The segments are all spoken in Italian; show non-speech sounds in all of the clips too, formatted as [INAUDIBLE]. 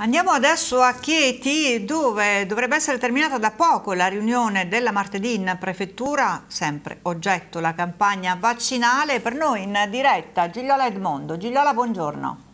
Andiamo adesso a Chieti dove dovrebbe essere terminata da poco la riunione della martedì in prefettura, sempre oggetto la campagna vaccinale. Per noi in diretta Gigliola Edmondo. Gigliola, buongiorno.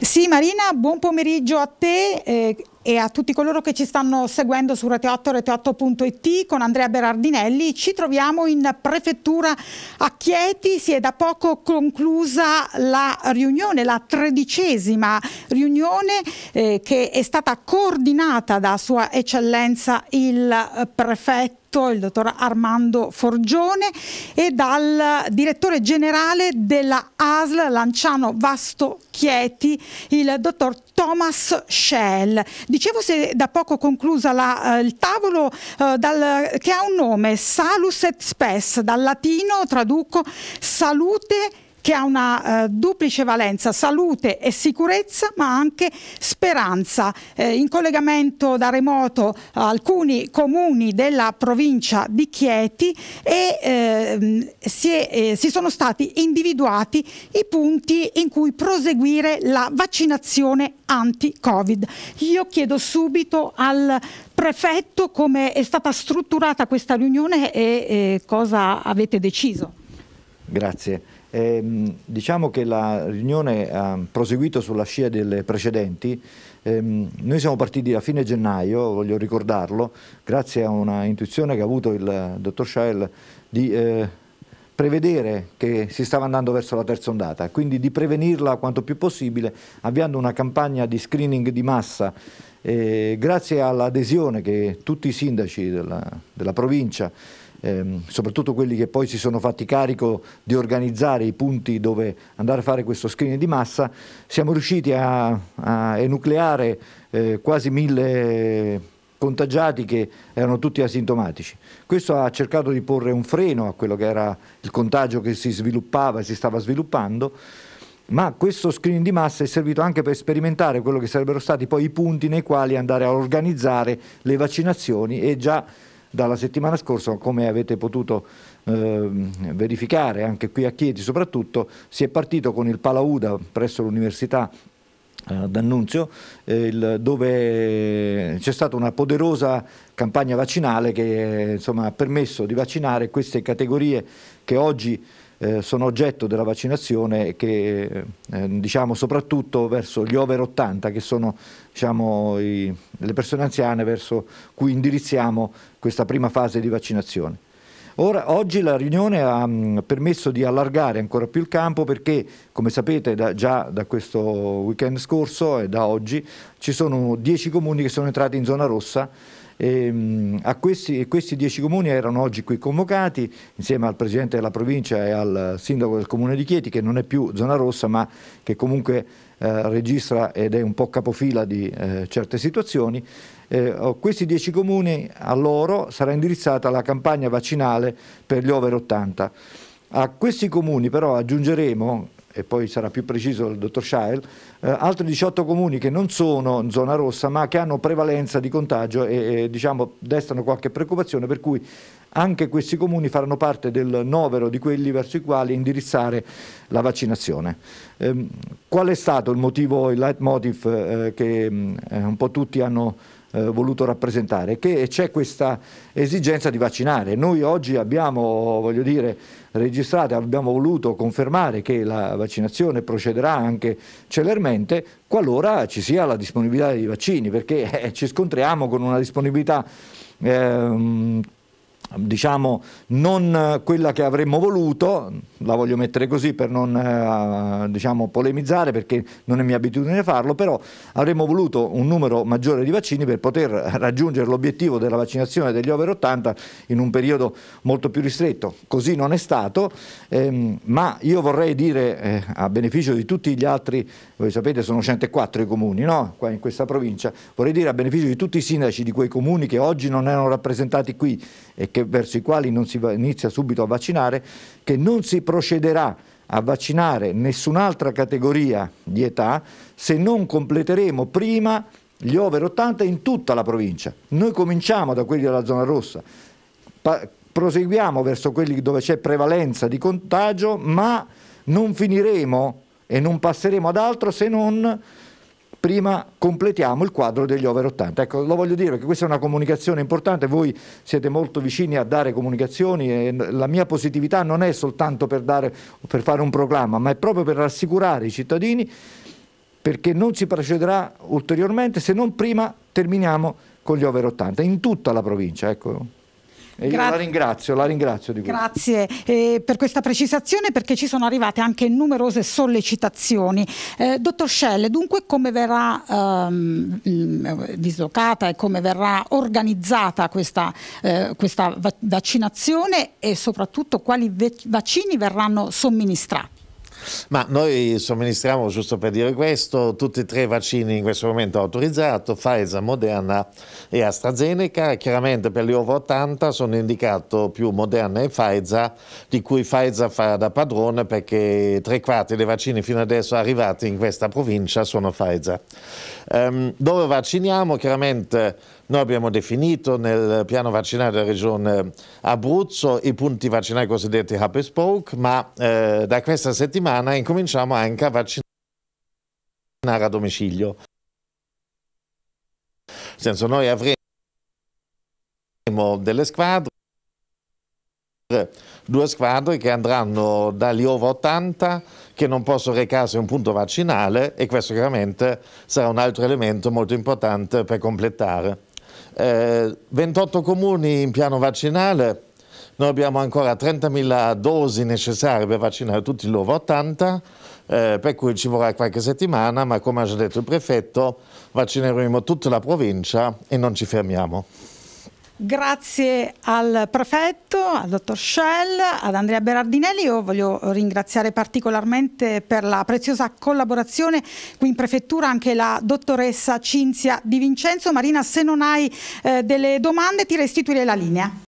Sì Marina, buon pomeriggio a te. Eh, e a tutti coloro che ci stanno seguendo su Rete8, rete8.it con Andrea Berardinelli. Ci troviamo in prefettura a Chieti, si è da poco conclusa la riunione, la tredicesima riunione eh, che è stata coordinata da Sua Eccellenza il prefetto il dottor Armando Forgione e dal direttore generale della ASL Lanciano Vasto Chieti, il dottor Thomas Schell. Dicevo se da poco conclusa la, eh, il tavolo eh, dal, che ha un nome, Salus et Spes, dal latino traduco salute che ha una eh, duplice valenza salute e sicurezza ma anche speranza. Eh, in collegamento da remoto alcuni comuni della provincia di Chieti e eh, si, è, eh, si sono stati individuati i punti in cui proseguire la vaccinazione anti-Covid. Io chiedo subito al prefetto come è stata strutturata questa riunione e, e eh, cosa avete deciso. Grazie. Ehm, diciamo che la riunione ha proseguito sulla scia delle precedenti. Ehm, noi siamo partiti a fine gennaio, voglio ricordarlo, grazie a una intuizione che ha avuto il dottor Schael di eh, prevedere che si stava andando verso la terza ondata, quindi di prevenirla quanto più possibile avviando una campagna di screening di massa. Eh, grazie all'adesione che tutti i sindaci della, della provincia ehm, soprattutto quelli che poi si sono fatti carico di organizzare i punti dove andare a fare questo screening di massa, siamo riusciti a, a enucleare eh, quasi mille contagiati che erano tutti asintomatici. Questo ha cercato di porre un freno a quello che era il contagio che si sviluppava e si stava sviluppando, ma questo screening di massa è servito anche per sperimentare quello che sarebbero stati poi i punti nei quali andare a organizzare le vaccinazioni e già dalla settimana scorsa, come avete potuto eh, verificare anche qui a Chieti soprattutto, si è partito con il Palauda presso l'Università eh, d'annunzio, eh, dove c'è stata una poderosa campagna vaccinale che eh, insomma, ha permesso di vaccinare queste categorie che oggi eh, sono oggetto della vaccinazione che eh, eh diciamo soprattutto verso gli over 80 che sono diciamo, i, le persone anziane verso cui indirizziamo questa prima fase di vaccinazione. Ora, oggi la riunione ha mh, mm, permesso di allargare ancora più il campo perché, come sapete da, già da questo weekend scorso e da oggi, ci sono 10 comuni che sono entrati in zona rossa Ehm, e, questi, questi, dieci comuni erano oggi qui convocati insieme al Presidente della provincia e al Sindaco del Comune di Chieti che non è più zona rossa ma che comunque eh, registra ed è un po' capofila di eh, certe situazioni. Eh, oh, questi dieci comuni a loro sarà indirizzata la campagna vaccinale per gli over 80. A questi comuni però aggiungeremo e poi sarà più preciso il dottor Schael, eh, altri 18 comuni che non sono in zona rossa ma che hanno prevalenza di contagio e, e diciamo, destano qualche preoccupazione per cui anche questi comuni faranno parte del novero di quelli verso i quali indirizzare la vaccinazione. Ehm, qual è stato il motivo, il leitmotiv eh, che mm, eh, un po' tutti hanno eh, voluto rappresentare, che c'è questa esigenza di vaccinare. Noi oggi abbiamo, voglio dire, registrato, abbiamo voluto confermare che la vaccinazione procederà anche celermente qualora ci sia la disponibilità dei vaccini, perché ci scontriamo con una disponibilità eh, diciamo non eh, quella che avremmo voluto, la voglio mettere così per non eh, diciamo, polemizzare perché non è mia abitudine farlo, però avremmo voluto un numero maggiore di vaccini per poter [LAUGHS] raggiungere l'obiettivo della vaccinazione degli over 80 in un periodo molto più ristretto. Così non è stato, ehm, ma io vorrei dire eh, a beneficio di tutti gli altri, voi sapete sono 104 i comuni no? qua in questa provincia, vorrei dire a beneficio di tutti i sindaci di quei comuni che oggi non erano rappresentati qui e che verso i quali non si inizia subito a vaccinare, che non si procederà a vaccinare nessun'altra categoria di età se non completeremo prima gli over 80 in tutta la provincia. Noi cominciamo da quelli della zona rossa, proseguiamo verso quelli dove c'è prevalenza di contagio, ma non finiremo e non passeremo ad altro se non prima completiamo il quadro degli over 80. Ecco, lo voglio dire perché questa è una comunicazione importante, voi siete molto vicini a dare comunicazioni e la mia positività non è soltanto per, dare, per fare un programma, ma è proprio per rassicurare i cittadini perché non si procederà ulteriormente se non prima terminiamo con gli over 80 in tutta la provincia. Ecco. Gra- la ringrazio, la ringrazio di questo. Grazie eh, per questa precisazione perché ci sono arrivate anche numerose sollecitazioni. Eh, dottor Schelle, dunque come verrà ehm, mm, dislocata e come verrà organizzata questa, eh, questa vac- vaccinazione e soprattutto quali ve- vaccini verranno somministrati? Ma noi somministriamo, giusto per dire questo, tutti e tre i vaccini in questo momento autorizzati, Pfizer, Moderna e AstraZeneca. Chiaramente per gli over 80 sono indicato più Moderna e Pfizer, di cui Pfizer fa da padrone perché tre quarti dei vaccini fino adesso arrivati in questa provincia sono Pfizer. Ehm, dove vacciniamo? Chiaramente noi abbiamo definito nel piano vaccinale della regione Abruzzo i punti vaccinali cosiddetti hub and spoke, ma eh, da questa settimana incominciamo anche a vaccinare a domicilio. Nel senso noi avremo delle squadre due squadre che andranno dagli over 80 che non possono recarsi a un punto vaccinale e questo chiaramente sarà un altro elemento molto importante per completare. Eh, 28 comuni in piano vaccinale, noi abbiamo ancora 30.000 dosi necessarie per vaccinare tutti gli over 80, eh, per cui ci vorrà qualche settimana, ma come ha già detto il prefetto vaccineremo tutta la provincia e non ci fermiamo. Grazie al prefetto, al dottor Schell, ad Andrea Berardinelli. Io voglio ringraziare particolarmente per la preziosa collaborazione qui in prefettura anche la dottoressa Cinzia Di Vincenzo. Marina, se non hai eh, delle domande ti restituirei la linea.